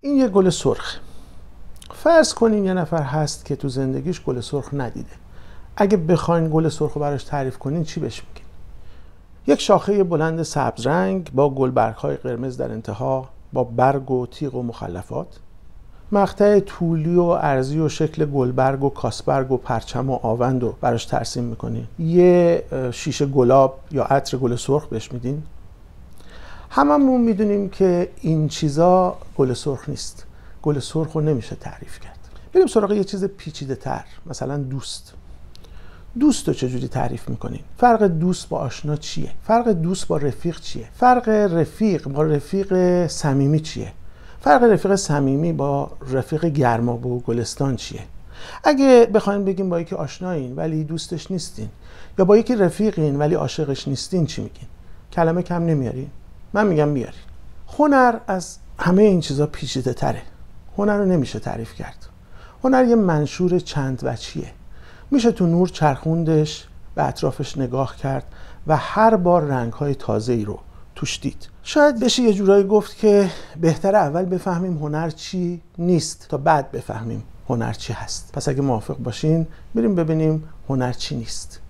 این یه گل سرخه فرض کنین یه نفر هست که تو زندگیش گل سرخ ندیده اگه بخواین گل سرخ رو براش تعریف کنین چی بهش میگین یک شاخه بلند سبز رنگ با گل های قرمز در انتها با برگ و تیغ و مخلفات مقطع طولی و عرضی و شکل گلبرگ و کاسبرگ و پرچم و آوند رو براش ترسیم میکنین یه شیشه گلاب یا عطر گل سرخ بهش میدین هممون میدونیم که این چیزا گل سرخ نیست گل سرخ رو نمیشه تعریف کرد بریم سراغ یه چیز پیچیده تر مثلا دوست دوست رو چجوری تعریف میکنین فرق دوست با آشنا چیه فرق دوست با رفیق چیه فرق رفیق با رفیق صمیمی چیه فرق رفیق صمیمی با رفیق گرما و گلستان چیه اگه بخوایم بگیم با یکی آشنایین ولی دوستش نیستین یا با یکی رفیقین ولی عاشقش نیستین چی میگین کلمه کم نمیارین من میگم بیارید هنر از همه این چیزا پیچیده تره هنر رو نمیشه تعریف کرد هنر یه منشور چند چیه میشه تو نور چرخوندش به اطرافش نگاه کرد و هر بار رنگ های تازه ای رو توش دید شاید بشه یه جورایی گفت که بهتر اول بفهمیم هنر چی نیست تا بعد بفهمیم هنر چی هست پس اگه موافق باشین بریم ببینیم هنر چی نیست